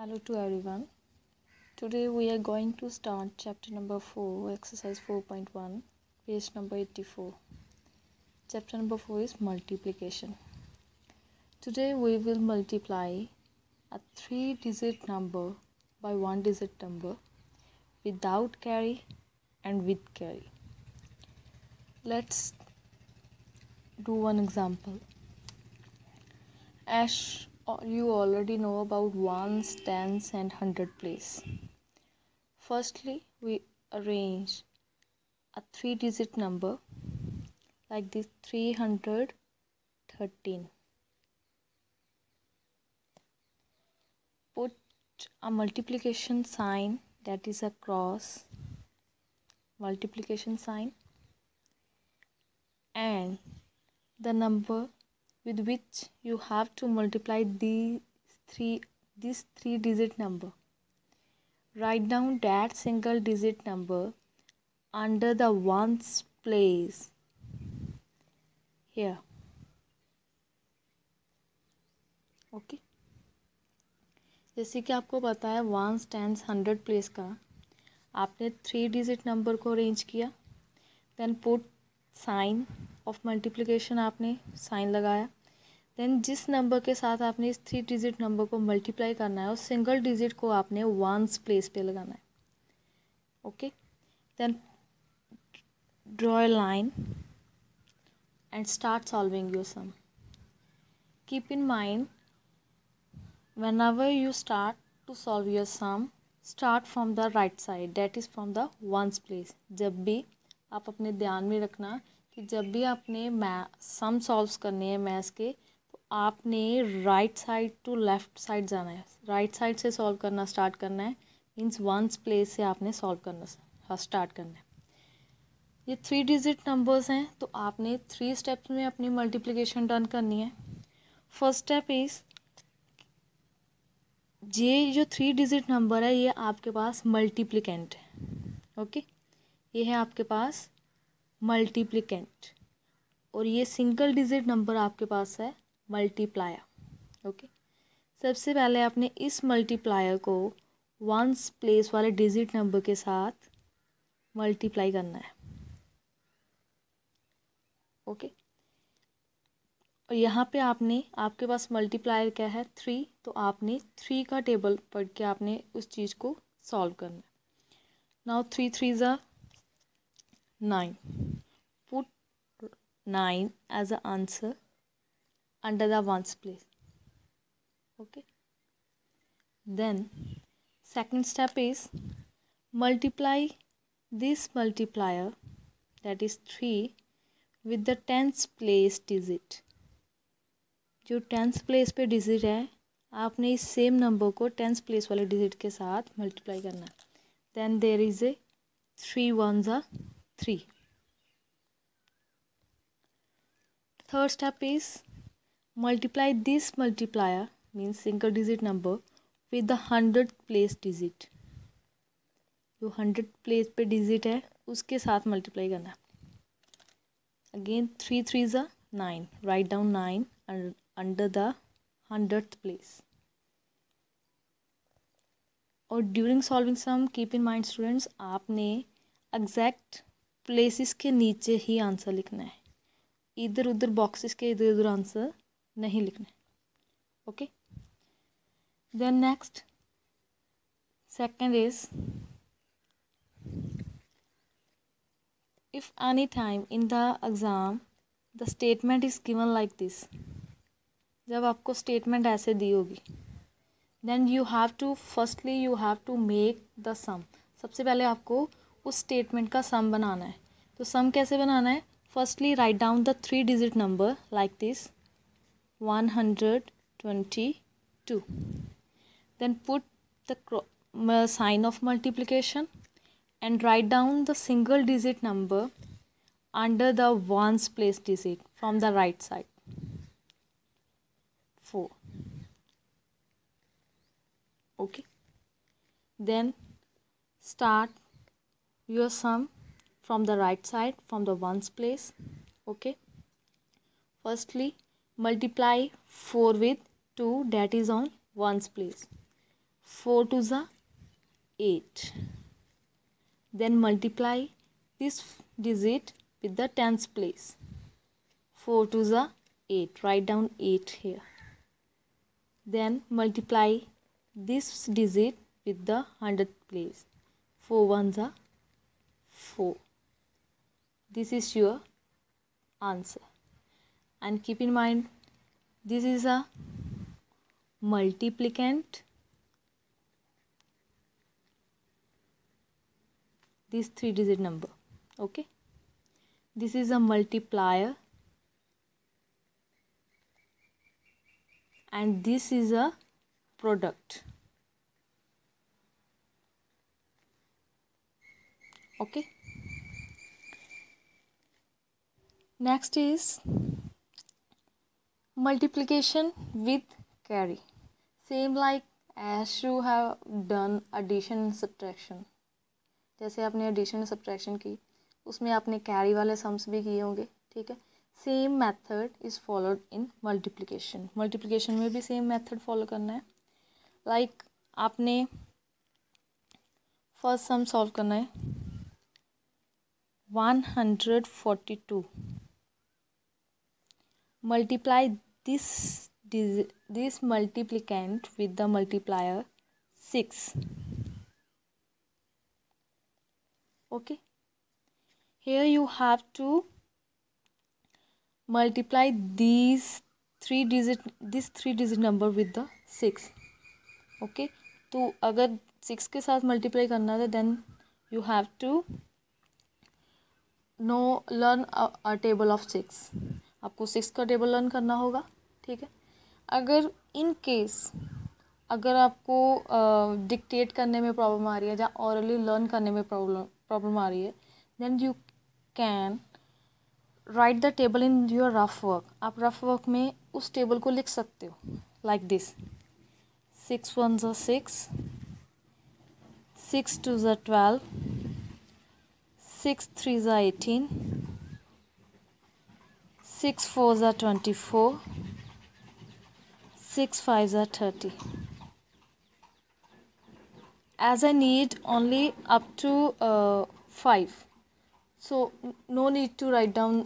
hello to everyone today we are going to start chapter number 4 exercise 4.1 page number 84 chapter number 4 is multiplication today we will multiply a three digit number by one digit number without carry and with carry let's do one example ash Oh, you already know about ones, tens, and hundred place. Firstly, we arrange a three digit number like this 313. Put a multiplication sign that is a cross multiplication sign and the number with which you have to multiply these three this three digit number write down that single digit number under the ones place here okay जैसे कि आपको पता है ones tens hundred place का आपने three digit number को arrange किया then put sign of multiplication आपने साइन लगाया देन जिस नंबर के साथ आपने इस थ्री डिजिट नंबर को मल्टीप्लाई करना है उस सिंगल डिजिट को आपने वंस प्लेस पे लगाना है okay then draw line and start solving your sum keep in mind whenever you start to solve your sum start from the right side that is from the ones place जब भी आप अपने ध्यान में रखना कि जब भी आपने मै सम सॉल्व करने हैं मैथ्स के आपने right side to left side जाना है राइट साइड से सॉल्व करना स्टार्ट करना है मीन्स वंस प्लेस से आपने सॉल्व करना स्टार्ट हाँ, करना है ये थ्री डिजिट नंबर्स हैं तो आपने थ्री स्टेप्स में अपनी मल्टीप्लिकेशन डन करनी है फर्स्ट स्टेप इज़ ये जो थ्री डिजिट नंबर है ये आपके पास मल्टीप्लिकेंट है ओके ये है आपके पास मल्टीप्लिकेंट और ये सिंगल डिजिट नंबर आपके पास है मल्टीप्लायर ओके सबसे पहले आपने इस मल्टीप्लायर को वंस प्लेस वाले डिजिट नंबर के साथ मल्टीप्लाई करना है ओके और यहाँ पे आपने आपके पास मल्टीप्लायर क्या है थ्री तो आपने थ्री का टेबल पढ़ के आपने उस चीज़ को सॉल्व करना है नाउ थ्री थ्री ज़ा nine put nine as a answer under the ones place okay then second step is multiply this multiplier that is 3 with the tens place digit जो टेंस प्लेस पे digit है आपने इस same number को tens place वाले digit के साथ multiply करना है then there is a three one ज़ा three third step is Multiply this multiplier means single digit number with the hundredth place digit जो हंड्रेड प्लेस पे डिजिट है उसके साथ मल्टीप्लाई करना है अगेन थ्री थ्री ज nine right down nine under the hundred place और during solving sum keep in mind students आपने एग्जैक्ट प्लेसिस के नीचे ही आंसर लिखना है इधर उधर बॉक्सेस के इधर उधर आंसर नहीं लिखने okay then next second is if any time in the exam the statement is given like this जब आपको स्टेटमेंट ऐसे दी होगी then you have to firstly you have to make the sum सबसे पहले आपको उस स्टेटमेंट का सम बनाना है तो सम कैसे बनाना है firstly write down the three digit number like this 122 then put the sign of multiplication and write down the single digit number under the ones place digit from the right side 4 okay then start your sum from the right side from the ones place okay firstly multiply 4 with 2 that is on 1's place 4 to the 8 then multiply this digit with the tens place 4 to the 8 write down 8 here then multiply this digit with the hundredth place 4 ones are 4 this is your answer and keep in mind this is a multiplicand this three digit number okay this is a multiplier and this is a product okay next is multiplication with carry same like as you have done addition subtraction जैसे आपने addition subtraction की उसमें आपने carry वाले sums भी किए होंगे ठीक है same method is followed in multiplication multiplication में भी सेम मैथड फॉलो करना है लाइक like, आपने फर्स्ट सम सॉल्व करना है one hundred forty two multiply this this multiplicand with the multiplier 6 okay here you have to multiply these three digit this three digit number with the 6 okay तो अगर six के साथ multiply करना था then you have to no learn a table of six आपको six का table learn करना होगा ठीक है अगर इन केस अगर आपको डिक्टेट uh, करने में प्रॉब्लम आ रही है या औरली लर्न करने में प्रॉब्लम प्रॉब्लम आ रही है then you can write the table in your rough work आप रफ वर्क में उस टेबल को लिख सकते हो लाइक दिस सिक्स वन ज़ो सिक्स सिक्स टू ज़ा ट्वेल्व सिक्स थ्री ज़ा एटीन सिक्स फोर ज़ा ट्वेंटी फोर सिक्स फाइव जै thirty as I need only up to five so no need to write down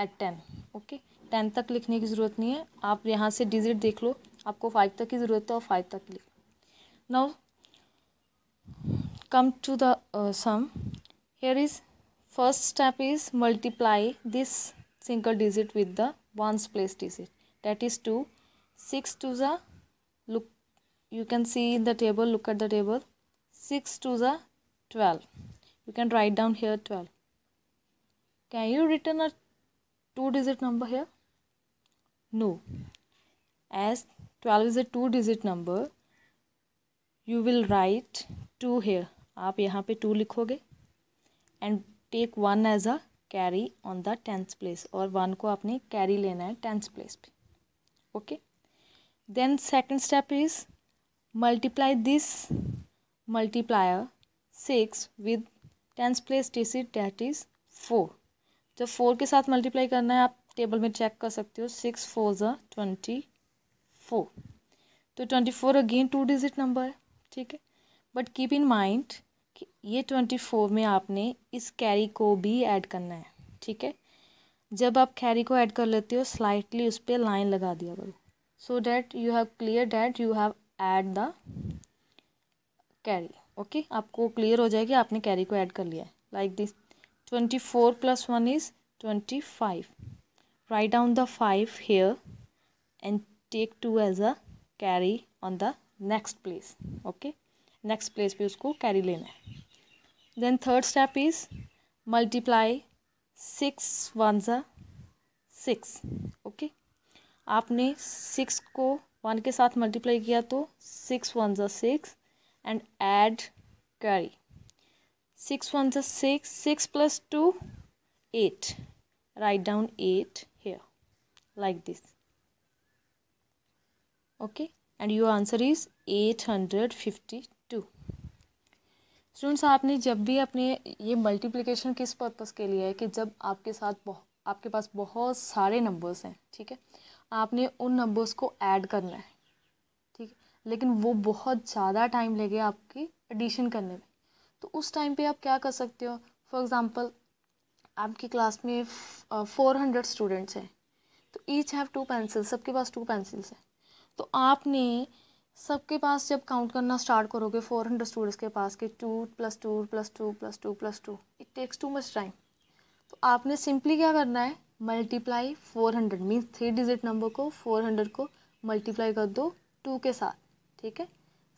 eight ten okay ten तक लिखने की ज़रूरत नहीं है आप यहाँ से डिजिट देख लो आपको फाइव तक की ज़रूरत है और फाइव तक लिख now come to the sum here is first step is multiply this single digit with the ones place digit that is two 6 to the look you can see in the table look at the table 6 to the 12 you can write down here 12 can you return a two digit number here no as 12 is a two digit number you will write 2 here आप यहाँ पे 2 लिखोगे and take one as a carry on the tenth place और one को आपने carry लेना है tenth place पे okay okay? then second step is multiply this multiplier 6 with tens place टी सी डेट इज़ फोर जब फोर के साथ मल्टीप्लाई करना है आप टेबल में चेक कर सकते हो सिक्स फोर ज़ा ट्वेंटी फोर तो twenty four again two digit number है ठीक है बट कीप इन माइंड कि ये ट्वेंटी फोर में आपने इस कैरी को भी ऐड करना है ठीक है जब आप कैरी को ऐड कर लेते हो स्लाइटली उस पर लाइन लगा दिया करो so that you have clear that you have add the carry okay आपको clear हो जाएगी आपने carry को add कर लिया है like this twenty four plus one is twenty five right down the five here and take two as a carry on the next place okay next place पे उसको कैरी लेना है then third step is multiply six one ज okay आपने six को one के साथ multiply किया तो सिक्स वन ज six and add carry six one ज़ा six six plus two eight right down eight hair like this okay and your answer is eight hundred fifty two students आपने जब भी अपने ये मल्टीप्लिकेशन किस पर्पज़ के लिए है कि जब आपके साथ आपके पास बहुत सारे नंबर्स हैं ठीक है आपने उन नंबर्स को ऐड करना है ठीक है लेकिन वो बहुत ज़्यादा टाइम लेगा आपकी एडिशन करने में तो उस टाइम पे आप क्या कर सकते हो फॉर एग्ज़ाम्पल आपकी क्लास में फोर हंड्रेड स्टूडेंट्स हैं तो ईच हैव टू पेंसिल सबके पास टू पेंसिल्स हैं तो आपने सबके पास जब काउंट करना स्टार्ट करोगे फोर हंड्रेड स्टूडेंट्स के पास के two plus two plus two plus two plus two it takes too much time तो आपने सिंपली क्या करना है multiply four hundred means three digit number को फोर हंड्रेड को मल्टीप्लाई कर दो टू के साथ ठीक है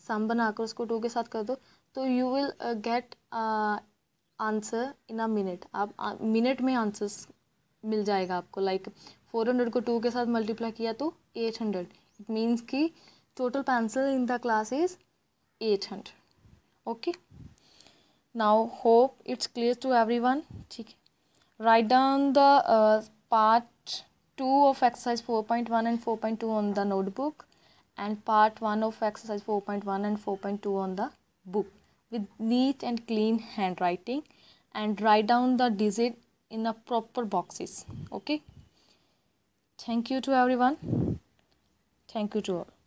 सम बनाकर उसको टू के साथ कर दो तो you will get answer in a minute आप मिनट में आंसर्स मिल जाएगा आपको लाइक फोर हंड्रेड को टू के साथ मल्टीप्लाई किया तो एट हंड्रेड इट मीन्स कि total pencil in the class is eight hundred okay now hope it's clear to everyone ठीक है write down the uh, part 2 of exercise 4.1 and 4.2 on the notebook and part 1 of exercise 4.1 and 4.2 on the book with neat and clean handwriting and write down the digit in a proper boxes okay thank you to everyone thank you to all